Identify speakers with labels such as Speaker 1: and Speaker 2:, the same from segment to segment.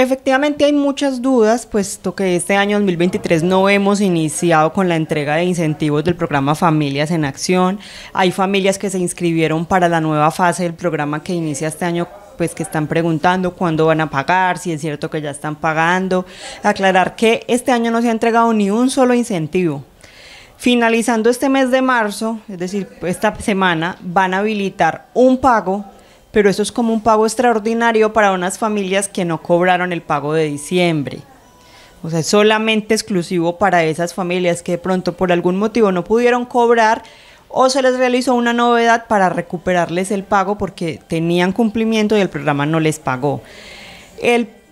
Speaker 1: Efectivamente hay muchas dudas, puesto que este año 2023 no hemos iniciado con la entrega de incentivos del programa Familias en Acción. Hay familias que se inscribieron para la nueva fase del programa que inicia este año pues que están preguntando cuándo van a pagar, si es cierto que ya están pagando. Aclarar que este año no se ha entregado ni un solo incentivo. Finalizando este mes de marzo, es decir, esta semana, van a habilitar un pago pero eso es como un pago extraordinario para unas familias que no cobraron el pago de diciembre. O sea, es solamente exclusivo para esas familias que de pronto por algún motivo no pudieron cobrar o se les realizó una novedad para recuperarles el pago porque tenían cumplimiento y el programa no les pagó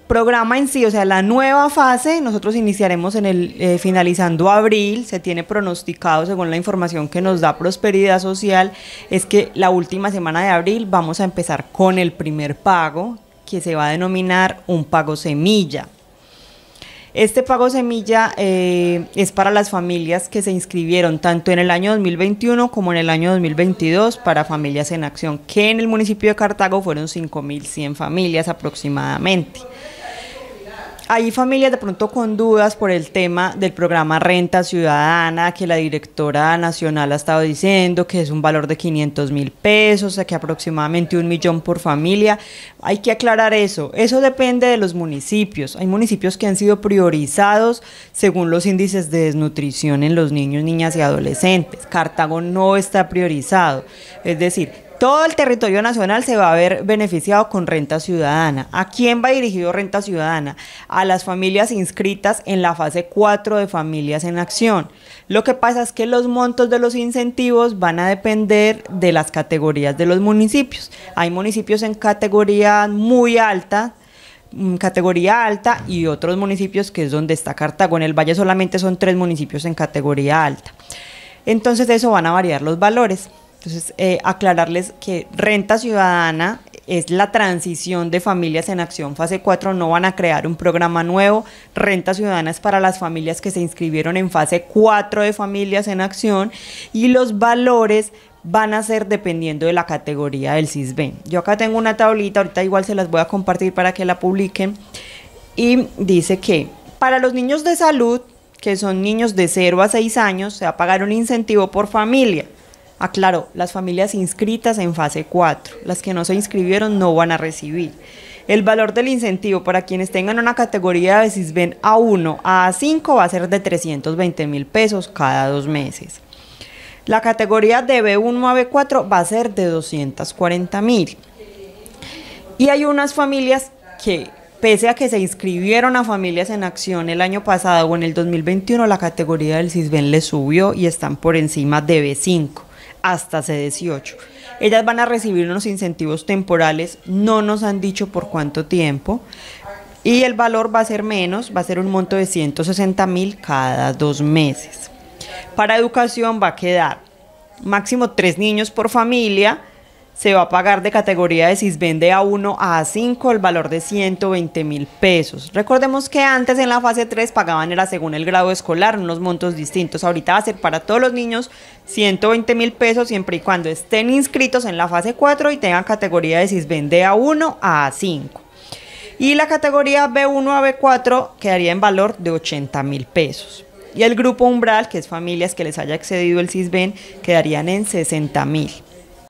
Speaker 1: programa en sí, o sea, la nueva fase, nosotros iniciaremos en el eh, finalizando abril, se tiene pronosticado según la información que nos da Prosperidad Social, es que la última semana de abril vamos a empezar con el primer pago que se va a denominar un pago semilla. Este pago semilla eh, es para las familias que se inscribieron tanto en el año 2021 como en el año 2022 para Familias en Acción, que en el municipio de Cartago fueron 5.100 familias aproximadamente. Hay familias de pronto con dudas por el tema del programa Renta Ciudadana, que la directora nacional ha estado diciendo que es un valor de 500 mil pesos, o sea que aproximadamente un millón por familia. Hay que aclarar eso. Eso depende de los municipios. Hay municipios que han sido priorizados según los índices de desnutrición en los niños, niñas y adolescentes. Cartago no está priorizado. Es decir, todo el territorio nacional se va a ver beneficiado con renta ciudadana. ¿A quién va dirigido renta ciudadana? A las familias inscritas en la fase 4 de familias en acción. Lo que pasa es que los montos de los incentivos van a depender de las categorías de los municipios. Hay municipios en categoría muy alta, mm, categoría alta y otros municipios que es donde está Cartago. En el Valle solamente son tres municipios en categoría alta. Entonces eso van a variar los valores. Entonces, eh, aclararles que renta ciudadana es la transición de familias en acción fase 4, no van a crear un programa nuevo. Renta ciudadana es para las familias que se inscribieron en fase 4 de familias en acción y los valores van a ser dependiendo de la categoría del CISBEN. Yo acá tengo una tablita, ahorita igual se las voy a compartir para que la publiquen, y dice que para los niños de salud, que son niños de 0 a 6 años, se va a pagar un incentivo por familia Aclaro, ah, las familias inscritas en fase 4, las que no se inscribieron no van a recibir. El valor del incentivo para quienes tengan una categoría de SISBEN A1 a A5 va a ser de 320 mil pesos cada dos meses. La categoría de B1 a B4 va a ser de 240 mil. Y hay unas familias que, pese a que se inscribieron a Familias en Acción el año pasado o en el 2021, la categoría del SISBEN les subió y están por encima de B5 hasta C18. Ellas van a recibir unos incentivos temporales, no nos han dicho por cuánto tiempo, y el valor va a ser menos, va a ser un monto de 160 mil cada dos meses. Para educación va a quedar máximo tres niños por familia, se va a pagar de categoría de CISBEN de A1 a A5 el valor de 120 mil pesos. Recordemos que antes en la fase 3 pagaban era según el grado escolar, unos montos distintos. Ahorita va a ser para todos los niños 120 mil pesos siempre y cuando estén inscritos en la fase 4 y tengan categoría de CISBEN de A1 a A5. Y la categoría B1 a B4 quedaría en valor de 80 mil pesos. Y el grupo umbral, que es familias que les haya excedido el CISBEN, quedarían en 60 mil.